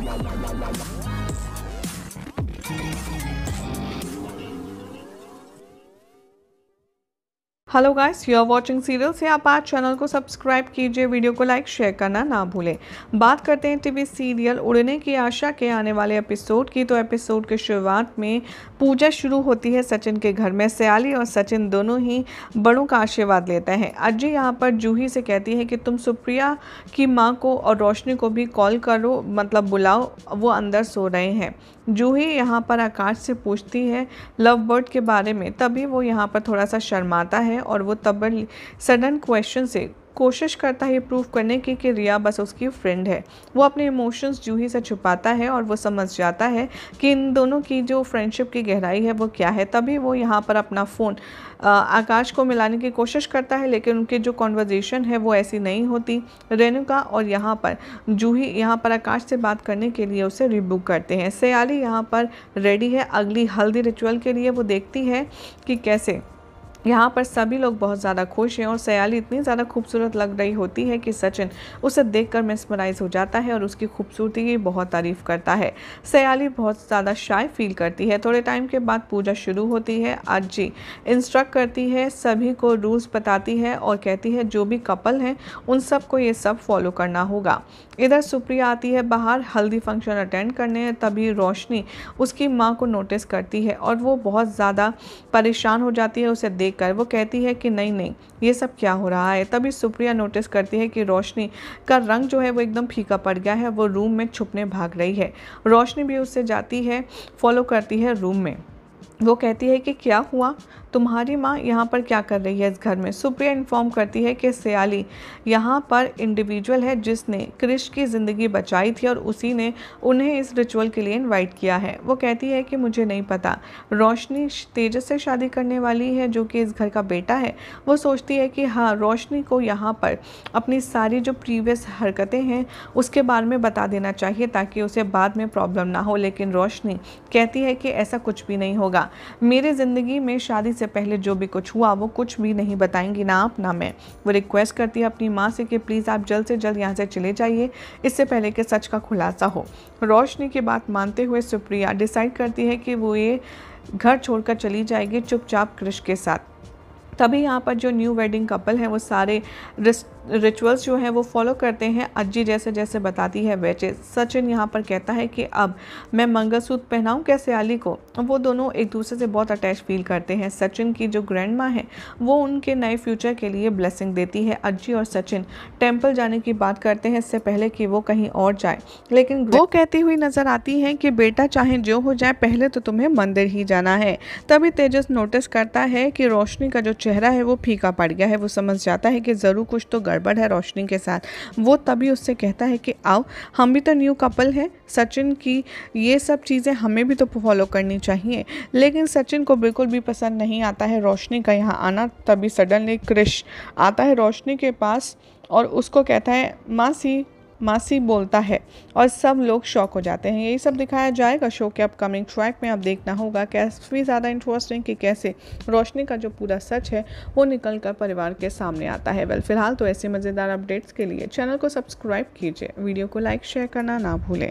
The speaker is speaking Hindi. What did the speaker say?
わあ hello guys you are watching serial से आप आज चैनल को सब्सक्राइब कीजिए वीडियो को लाइक शेयर करना ना भूलें बात करते हैं टीवी सीरियल उड़ने की आशा के आने वाले एपिसोड की तो एपिसोड के शुरुआत में पूजा शुरू होती है सचिन के घर में सयाली और सचिन दोनों ही बड़ों का आशीर्वाद लेता है अजय यहाँ पर जूही से कहती है कि तुम सुप्रिया की माँ को और रोशनी को भी कॉल करो मतलब बुलाओ वो अंदर सो रहे हैं जूही यहाँ पर आकाश से पूछती है लव बर्ड के बारे में तभी वो यहाँ पर थोड़ा सा शर्माता है और वो तब सडन क्वेश्चन से कोशिश करता है प्रूव करने की कि रिया बस उसकी फ्रेंड है वो अपने इमोशंस जूही से छुपाता है और वो समझ जाता है कि इन दोनों की जो फ्रेंडशिप की गहराई है वो क्या है तभी वो यहाँ पर अपना फ़ोन आकाश को मिलाने की कोशिश करता है लेकिन उनकी जो कॉन्वर्जेसन है वो ऐसी नहीं होती रेणुका और यहाँ पर जूही यहाँ पर आकाश से बात करने के लिए उसे रिबुक करते हैं सयाली यहाँ पर रेडी है अगली हल्दी रिचुअल के लिए वो देखती है कि कैसे यहाँ पर सभी लोग बहुत ज़्यादा खुश हैं और सयाली इतनी ज़्यादा खूबसूरत लग रही होती है कि सचिन उसे देखकर मिसमराइज हो जाता है और उसकी खूबसूरती की बहुत तारीफ करता है सयाली बहुत ज़्यादा शाय फील करती है थोड़े टाइम के बाद पूजा शुरू होती है आज जी इंस्ट्रक्ट करती है सभी को रूल्स बताती है और कहती है जो भी कपल हैं उन सबको ये सब फॉलो करना होगा इधर सुप्रिया आती है बाहर हल्दी फंक्शन अटेंड करने तभी रोशनी उसकी माँ को नोटिस करती है और वो बहुत ज़्यादा परेशान हो जाती है उसे देख लेकर वो कहती है कि नहीं नहीं ये सब क्या हो रहा है तभी सुप्रिया नोटिस करती है कि रोशनी का रंग जो है वो एकदम फीका पड़ गया है वो रूम में छुपने भाग रही है रोशनी भी उससे जाती है फॉलो करती है रूम में वो कहती है कि क्या हुआ तुम्हारी माँ यहाँ पर क्या कर रही है इस घर में सुप्रिया इन्फॉर्म करती है कि सयाली यहाँ पर इंडिविजुअल है जिसने क्रिश की ज़िंदगी बचाई थी और उसी ने उन्हें इस रिचुअल के लिए इनवाइट किया है वो कहती है कि मुझे नहीं पता रोशनी तेजस से शादी करने वाली है जो कि इस घर का बेटा है वो सोचती है कि हाँ रोशनी को यहाँ पर अपनी सारी जो प्रीवियस हरकतें हैं उसके बारे में बता देना चाहिए ताकि उसे बाद में प्रॉब्लम ना हो लेकिन रोशनी कहती है कि ऐसा कुछ भी नहीं होगा मेरी ज़िंदगी में शादी से पहले जो भी कुछ हुआ वो कुछ भी नहीं बताएंगी ना आप ना मैं वो रिक्वेस्ट करती है अपनी माँ से कि प्लीज़ आप जल्द से जल्द यहाँ से चले जाइए इससे पहले कि सच का खुलासा हो रोशनी की बात मानते हुए सुप्रिया डिसाइड करती है कि वो ये घर छोड़कर चली जाएगी चुपचाप कृष के साथ तभी यहाँ पर जो न्यू वेडिंग कपल है वो सारे रिस्ट रिचुअल्स जो हैं वो फॉलो करते हैं अज्जी जैसे जैसे बताती है वैचे सचिन यहाँ पर कहता है कि अब मैं मंगलसूत्र पहनाऊँ कैसे आली को वो दोनों एक दूसरे से बहुत अटैच फील करते हैं सचिन की जो ग्रैंड माँ है वो उनके नए फ्यूचर के लिए ब्लेसिंग देती है अज्जी और सचिन टेम्पल जाने की बात करते हैं इससे पहले कि वो कहीं और जाए लेकिन वो कहती हुई नज़र आती हैं कि बेटा चाहे जो हो जाए पहले तो तुम्हें मंदिर ही जाना है तभी तेजस नोटिस करता है कि रोशनी का जो चेहरा है वो फीका पड़ गया है वो समझ जाता है कि ज़रूर कुछ तो गड़बड़ है रोशनी के साथ वो तभी उससे कहता है कि आओ हम भी तो न्यू कपल हैं सचिन की ये सब चीज़ें हमें भी तो फॉलो करनी चाहिए लेकिन सचिन को बिल्कुल भी पसंद नहीं आता है रोशनी का यहाँ आना तभी सडनली क्रिश आता है रोशनी के पास और उसको कहता है मासी मासी बोलता है और सब लोग शौक हो जाते हैं यही सब दिखाया जाएगा शो के अपकमिंग ट्रैक में आप देखना होगा काफ़ी ज़्यादा इंटरेस्टिंग कि कैसे रोशनी का जो पूरा सच है वो निकल कर परिवार के सामने आता है वेल फिलहाल तो ऐसे मज़ेदार अपडेट्स के लिए चैनल को सब्सक्राइब कीजिए वीडियो को लाइक शेयर करना ना भूलें